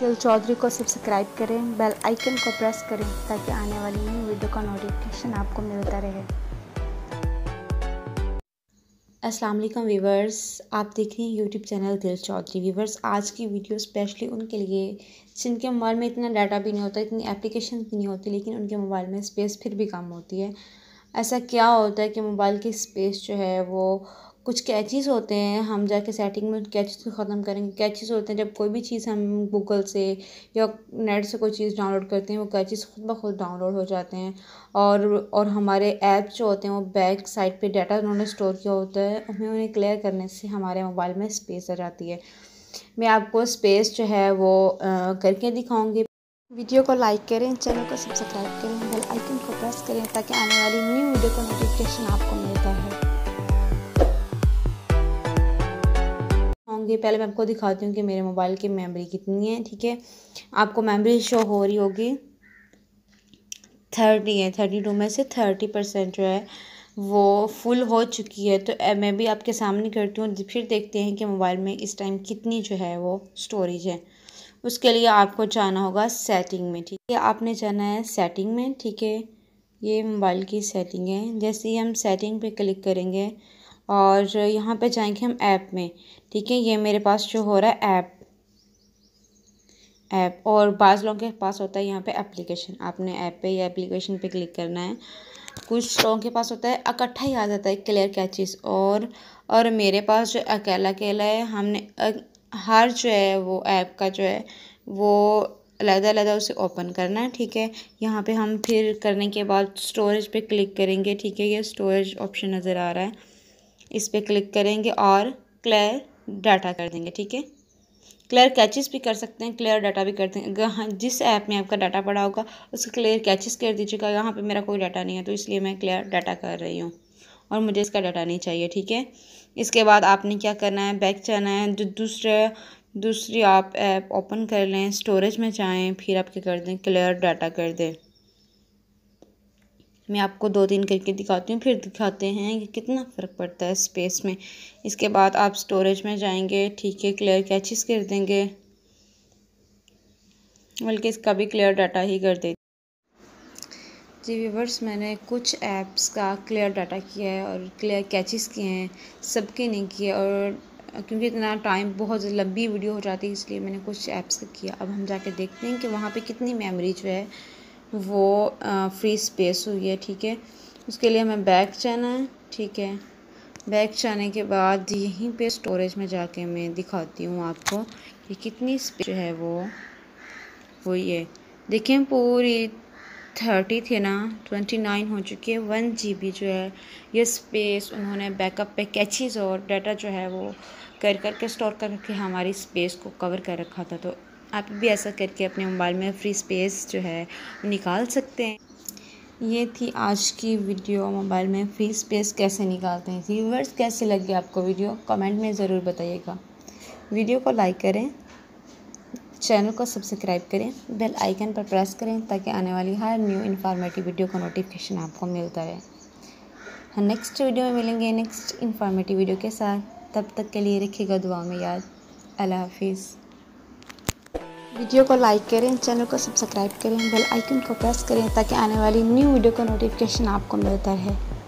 निखिल चौधरी को सब्सक्राइब करें bell icon को प्रेस करें ताकि आने वाली नई वीडियो का नोटिफिकेशन आपको मिलता रहे अस्सलाम वालेकुम वीवर्स आप देख रहे हैं यूट्यूब चैनल दिल चौधरी वीवर्स आज की वीडियो स्पेशली उनके लिए जिनके मोबाइल में इतना डाटा भी नहीं होता इतनी एप्लीकेशन भी नहीं होती लेकिन उनके मोबाइल में स्पेस फिर भी कम होती है ऐसा क्या होता है कि मोबाइल की स्पेस जो है वो कुछ कैचेस होते हैं हम जाके सेटिंग में कैचेस को ख़त्म करेंगे कैचेस होते हैं जब कोई भी चीज़ हम गूगल से या नेट से कोई चीज़ डाउनलोड करते हैं वो कैचेस खुद ब खुद डाउनलोड हो जाते हैं और और हमारे ऐप जो होते हैं वो बैक साइड पे डाटा उन्होंने स्टोर किया होता है हमें उन्हें क्लियर करने से हमारे मोबाइल में स्पेस आ जाती है मैं आपको स्पेस जो है वो करके दिखाऊँगी वीडियो को लाइक करें चैनल को सब्सक्राइब करें बेल आइकन को प्रेस करें ताकि आने वाली न्यू वीडियो का नोटिफिकेशन आपको मिलता है होगी पहले मैं आपको दिखाती हूँ कि मेरे मोबाइल की मेमोरी कितनी है ठीक है आपको मेमोरी शो हो रही होगी थर्टी है थर्टी टू में से थर्टी परसेंट जो है वो फुल हो चुकी है तो मैं भी आपके सामने करती हूँ फिर देखते हैं कि मोबाइल में इस टाइम कितनी जो है वो स्टोरेज है उसके लिए आपको जाना होगा सेटिंग में ठीक है आपने जाना है सेटिंग में ठीक है ये मोबाइल की सेटिंग है जैसे ही हम सेटिंग पे क्लिक करेंगे और यहाँ पे जाएंगे हम ऐप में ठीक है ये मेरे पास जो हो रहा है ऐप ऐप और बाज़ लोगों के पास होता है यहाँ पे एप्लीकेशन आपने ऐप पे या एप्लीकेशन पे क्लिक करना है कुछ लोगों के पास होता है इकट्ठा ही आ जाता है क्लियर क्या और और मेरे पास जो अकेला अकेला है हमने हर जो है वो ऐप का जो है वो अलग अलग उसे ओपन करना है ठीक है यहाँ पे हम फिर करने के बाद स्टोरेज पे क्लिक करेंगे ठीक है ये स्टोरेज ऑप्शन नज़र आ रहा है इस पर क्लिक करेंगे और क्लियर डाटा कर देंगे ठीक है क्लियर कैचेस भी कर सकते हैं क्लियर डाटा भी कर देंगे हाँ, जिस ऐप में आपका डाटा पड़ा होगा उसका क्लियर कैचेस कर दीजिएगा यहाँ पे मेरा कोई डाटा नहीं है तो इसलिए मैं क्लियर डाटा कर रही हूँ और मुझे इसका डाटा नहीं चाहिए ठीक है इसके बाद आपने क्या करना है बैक जाना है जो दूसरे दूसरी आप ऐप ओपन कर लें स्टोरेज में जाएँ फिर आप क्या कर दें क्लियर डाटा कर दें मैं आपको दो दिन करके दिखाती हूँ फिर दिखाते हैं कि कितना फ़र्क पड़ता है स्पेस में इसके बाद आप स्टोरेज में जाएंगे ठीक है क्लियर कैचिस कर देंगे बल्कि इसका भी क्लियर डाटा ही कर देते जी व्यूवर्स मैंने कुछ ऐप्स का क्लियर डाटा किया है और क्लियर कैचेस किए हैं सबके नहीं किए और क्योंकि इतना टाइम बहुत लंबी वीडियो हो जाती है इसलिए मैंने कुछ ऐप्स का किया अब हम जाके देखते हैं कि वहाँ पे कितनी मेमोरी जो है वो फ्री स्पेस हुई है ठीक है उसके लिए हमें बैक जाना है ठीक है बैक जाने के बाद यहीं पे स्टोरेज में जाके मैं दिखाती हूँ आपको कि कितनी स्पेस है वो वो ये देखें पूरी थर्टी थी ना ट्वेंटी नाइन हो चुकी है वन जी बी जो है ये स्पेस उन्होंने बैकअप पे कैचेज़ और डाटा जो है वो कर कर के स्टोर करके हमारी स्पेस को कवर कर रखा था तो आप भी ऐसा करके अपने मोबाइल में फ्री स्पेस जो है निकाल सकते हैं ये थी आज की वीडियो मोबाइल में फ्री स्पेस कैसे निकालते हैं व्यूवर्स कैसे लगी आपको वीडियो कमेंट में ज़रूर बताइएगा वीडियो को लाइक करें चैनल को सब्सक्राइब करें बेल आइकन पर प्रेस करें ताकि आने वाली हर न्यू इन्फॉर्मेटिव वीडियो का नोटिफिकेशन आपको मिलता रहे हम हाँ, नेक्स्ट वीडियो में मिलेंगे नेक्स्ट इन्फॉर्मेटिव वीडियो के साथ तब तक के लिए रखिएगा दुआ में याद अल्लाह हाफिज़ वीडियो को लाइक करें चैनल को सब्सक्राइब करें बेल आइकन को प्रेस करें ताकि आने वाली न्यू वीडियो का नोटिफिकेशन आपको मिलता रहे